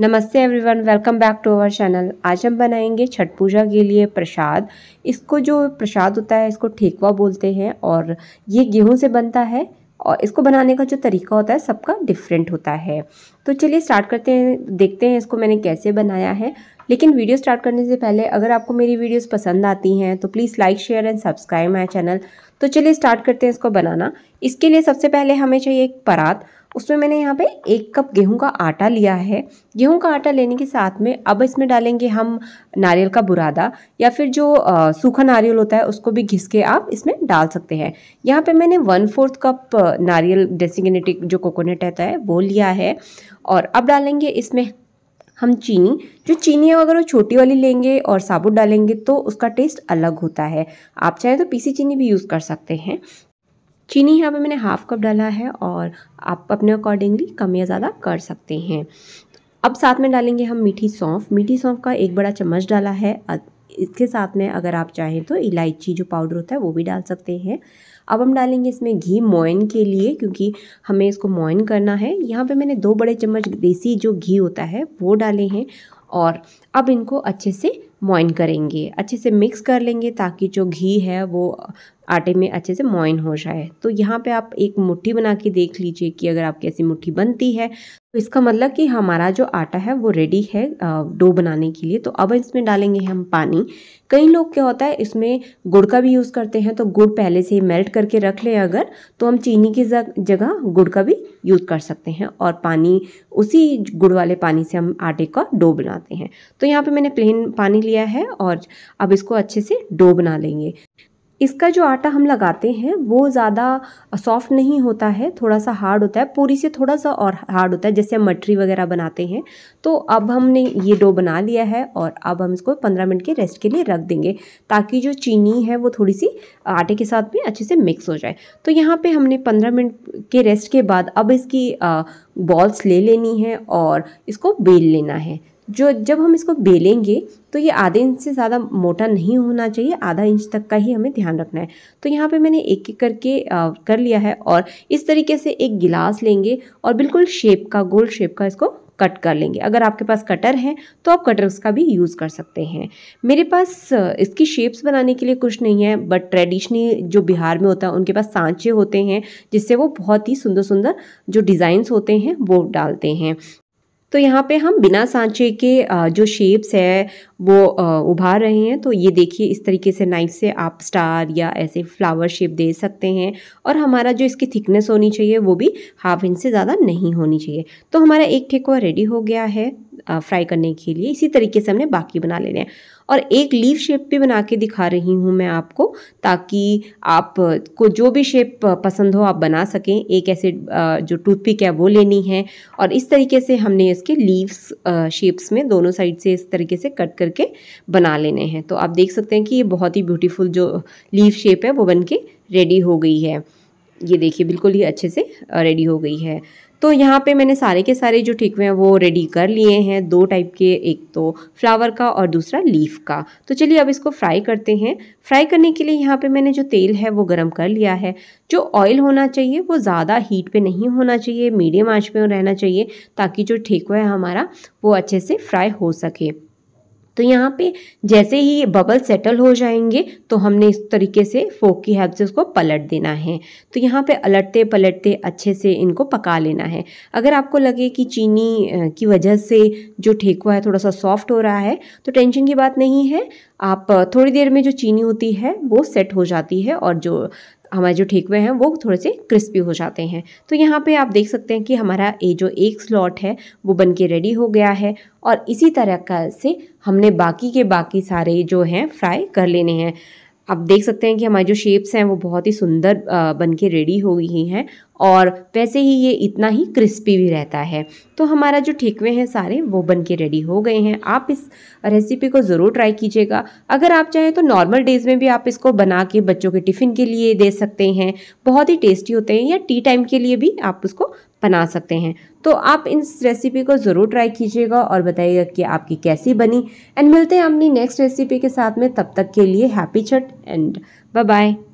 नमस्ते everyone welcome back to our channel आज हम बनाएंगे छठ पूजा के लिए प्रसाद इसको जो प्रसाद होता है इसको ठेकवा बोलते हैं और ये गेहूं से बनता है और इसको बनाने का जो तरीका होता है सबका डिफरेंट होता है तो चलिए स्टार्ट करते हैं देखते हैं इसको मैंने कैसे बनाया है लेकिन वीडियो स्टार्ट करने से पहले अगर आपको मेरी वीडियोस पसंद आती हैं तो please like share and subscribe my channel तो चलिए स्टार्ट करते हैं इसको बनाना इसके लिए सबसे पहले हमें चाहिए एक परात उसमें मैंने यहाँ पे एक कप गेहूं का आटा लिया है गेहूं का आटा लेने के साथ में अब इसमें डालेंगे हम नारियल का बुरादा या फिर जो सूखा नारियल होता है उसको भी घिस के आप इसमें डाल सकते हैं यहाँ पे मैंने वन फोर्थ कप नारियल डेसिग्नेटिक जो कोकोनट रहता है वो लिया है और अब डालेंगे इसमें हम चीनी जो चीनी है अगर वो छोटी वाली लेंगे और साबुत डालेंगे तो उसका टेस्ट अलग होता है आप चाहें तो पीसी चीनी भी यूज़ कर सकते हैं चीनी यहाँ पे मैंने हाफ़ कप डाला है और आप अपने अकॉर्डिंगली कम या ज़्यादा कर सकते हैं अब साथ में डालेंगे हम मीठी सौंफ मीठी सौंफ का एक बड़ा चम्मच डाला है इसके साथ में अगर आप चाहें तो इलायची जो पाउडर होता है वो भी डाल सकते हैं अब हम डालेंगे इसमें घी मोइन के लिए क्योंकि हमें इसको मोइन करना है यहाँ पे मैंने दो बड़े चम्मच देसी जो घी होता है वो डाले हैं और अब इनको अच्छे से मॉइन करेंगे अच्छे से मिक्स कर लेंगे ताकि जो घी है वो आटे में अच्छे से मॉइन हो जाए तो यहाँ पे आप एक मुट्ठी बना के देख लीजिए कि अगर आपकी ऐसी मुट्ठी बनती है तो इसका मतलब कि हमारा जो आटा है वो रेडी है डो बनाने के लिए तो अब इसमें डालेंगे हम पानी कई लोग क्या होता है इसमें गुड़ का भी यूज़ करते हैं तो गुड़ पहले से ही मेल्ट करके रख लें अगर तो हम चीनी की जगह गुड़ का भी यूज़ कर सकते हैं और पानी उसी गुड़ वाले पानी से हम आटे का डो बनाते हैं तो यहाँ पे मैंने प्लेन पानी लिया है और अब इसको अच्छे से डो बना लेंगे इसका जो आटा हम लगाते हैं वो ज़्यादा सॉफ्ट नहीं होता है थोड़ा सा हार्ड होता है पूरी से थोड़ा सा और हार्ड होता है जैसे हम मटरी वगैरह बनाते हैं तो अब हमने ये डो बना लिया है और अब हम इसको पंद्रह मिनट के रेस्ट के लिए रख देंगे ताकि जो चीनी है वो थोड़ी सी आटे के साथ में अच्छे से मिक्स हो जाए तो यहाँ पर हमने पंद्रह मिनट के रेस्ट के बाद अब इसकी बॉल्स ले लेनी है और इसको बेल लेना है जो जब हम इसको बेलेंगे तो ये आधे इंच से ज़्यादा मोटा नहीं होना चाहिए आधा इंच तक का ही हमें ध्यान रखना है तो यहाँ पे मैंने एक एक करके आ, कर लिया है और इस तरीके से एक गिलास लेंगे और बिल्कुल शेप का गोल शेप का इसको कट कर लेंगे अगर आपके पास कटर है तो आप कटर उसका भी यूज़ कर सकते हैं मेरे पास इसकी शेप्स बनाने के लिए कुछ नहीं है बट ट्रेडिशनली जो बिहार में होता है उनके पास सांचे होते हैं जिससे वो बहुत ही सुंदर सुंदर जो डिज़ाइंस होते हैं वो डालते हैं तो यहाँ पे हम बिना सांचे के जो शेप्स है वो उभार रहे हैं तो ये देखिए इस तरीके से नाइफ से आप स्टार या ऐसे फ्लावर शेप दे सकते हैं और हमारा जो इसकी थिकनेस होनी चाहिए वो भी हाफ इंच से ज़्यादा नहीं होनी चाहिए तो हमारा एक ठेकुआ रेडी हो गया है फ्राई करने के लिए इसी तरीके से हमने बाकी बना लेने हैं और एक लीव शेप भी बना के दिखा रही हूँ मैं आपको ताकि आप को जो भी शेप पसंद हो आप बना सकें एक ऐसे जो टूथपिक है वो लेनी है और इस तरीके से हमने इसके लीव्स शेप्स में दोनों साइड से इस तरीके से कट करके बना लेने हैं तो आप देख सकते हैं कि ये बहुत ही ब्यूटीफुल जो लीव शेप है वो बन के रेडी हो गई है ये देखिए बिल्कुल ही अच्छे से रेडी हो गई है तो यहाँ पे मैंने सारे के सारे जो ठेकुए हैं वो रेडी कर लिए हैं दो टाइप के एक तो फ्लावर का और दूसरा लीफ का तो चलिए अब इसको फ्राई करते हैं फ्राई करने के लिए यहाँ पे मैंने जो तेल है वो गरम कर लिया है जो ऑयल होना चाहिए वो ज़्यादा हीट पे नहीं होना चाहिए मीडियम आँच पर रहना चाहिए ताकि जो ठेकुआ है हमारा वो अच्छे से फ्राई हो सके तो यहाँ पे जैसे ही ये बबल सेटल हो जाएंगे तो हमने इस तरीके से फोक की हेल्प से उसको पलट देना है तो यहाँ पे अलटते पलटते अच्छे से इनको पका लेना है अगर आपको लगे कि चीनी की वजह से जो ठेकुआ है थोड़ा सा सॉफ्ट हो रहा है तो टेंशन की बात नहीं है आप थोड़ी देर में जो चीनी होती है वो सेट हो जाती है और जो हमारे जो ठेकुए हैं वो थोड़े से क्रिस्पी हो जाते हैं तो यहाँ पे आप देख सकते हैं कि हमारा ये जो एक स्लॉट है वो बन के रेडी हो गया है और इसी तरह का से हमने बाकी के बाकी सारे जो हैं फ्राई कर लेने हैं आप देख सकते हैं कि हमारे जो शेप्स हैं वो बहुत ही सुंदर बन के रेडी हो गई हैं और वैसे ही ये इतना ही क्रिस्पी भी रहता है तो हमारा जो ठेकवे हैं सारे वो बन के रेडी हो गए हैं आप इस रेसिपी को ज़रूर ट्राई कीजिएगा अगर आप चाहें तो नॉर्मल डेज़ में भी आप इसको बना के बच्चों के टिफ़िन के लिए दे सकते हैं बहुत ही टेस्टी होते हैं या टी टाइम के लिए भी आप उसको बना सकते हैं तो आप इस रेसिपी को ज़रूर ट्राई कीजिएगा और बताइएगा कि आपकी कैसी बनी एंड मिलते हैं अपनी नेक्स्ट रेसिपी के साथ में तब तक के लिए happy Chhath and bye bye